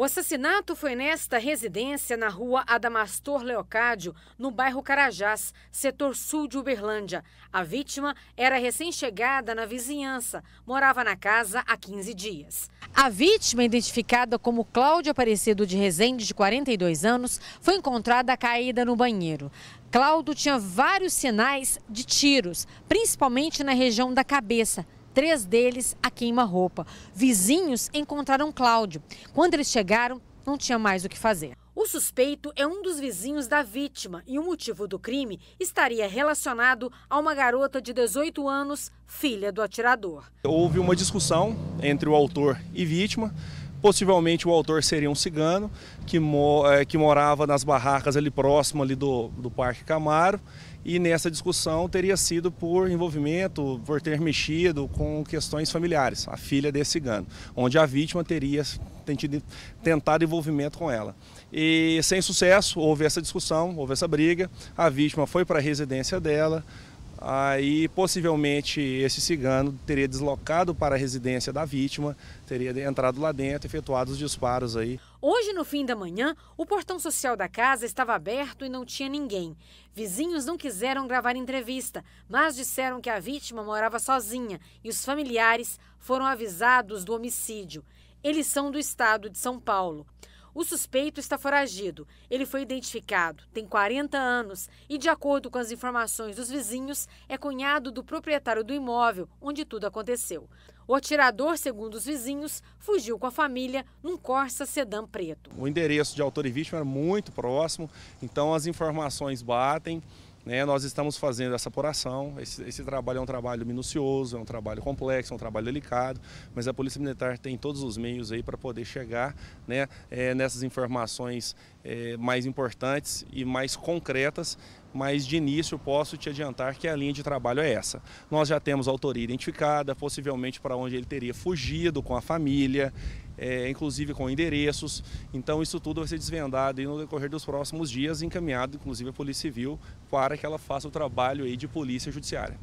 O assassinato foi nesta residência na rua Adamastor Leocádio, no bairro Carajás, setor sul de Uberlândia. A vítima era recém-chegada na vizinhança, morava na casa há 15 dias. A vítima, identificada como Cláudia Aparecido de Rezende, de 42 anos, foi encontrada caída no banheiro. Cláudio tinha vários sinais de tiros, principalmente na região da cabeça três deles a queima-roupa. Vizinhos encontraram Cláudio. Quando eles chegaram, não tinha mais o que fazer. O suspeito é um dos vizinhos da vítima e o motivo do crime estaria relacionado a uma garota de 18 anos, filha do atirador. Houve uma discussão entre o autor e vítima. Possivelmente o autor seria um cigano que, mo é, que morava nas barracas ali próximo ali do, do Parque Camaro e nessa discussão teria sido por envolvimento, por ter mexido com questões familiares, a filha desse cigano, onde a vítima teria tentado envolvimento com ela. E sem sucesso, houve essa discussão, houve essa briga, a vítima foi para a residência dela, Aí, possivelmente, esse cigano teria deslocado para a residência da vítima, teria entrado lá dentro, efetuado os disparos aí. Hoje, no fim da manhã, o portão social da casa estava aberto e não tinha ninguém. Vizinhos não quiseram gravar entrevista, mas disseram que a vítima morava sozinha e os familiares foram avisados do homicídio. Eles são do estado de São Paulo. O suspeito está foragido. Ele foi identificado, tem 40 anos e, de acordo com as informações dos vizinhos, é cunhado do proprietário do imóvel onde tudo aconteceu. O atirador, segundo os vizinhos, fugiu com a família num Corsa sedã preto. O endereço de autor e vítima era muito próximo, então as informações batem. Né, nós estamos fazendo essa apuração, esse, esse, trabalho é um trabalho minucioso, é um trabalho complexo, é um trabalho delicado, mas a Polícia Militar tem todos os meios aí para poder chegar né, é, nessas informações é, mais importantes e mais concretas mas de início posso te adiantar que a linha de trabalho é essa. Nós já temos a autoria identificada, possivelmente para onde ele teria fugido com a família, é, inclusive com endereços. Então isso tudo vai ser desvendado no decorrer dos próximos dias, encaminhado inclusive à Polícia Civil para que ela faça o trabalho de polícia judiciária.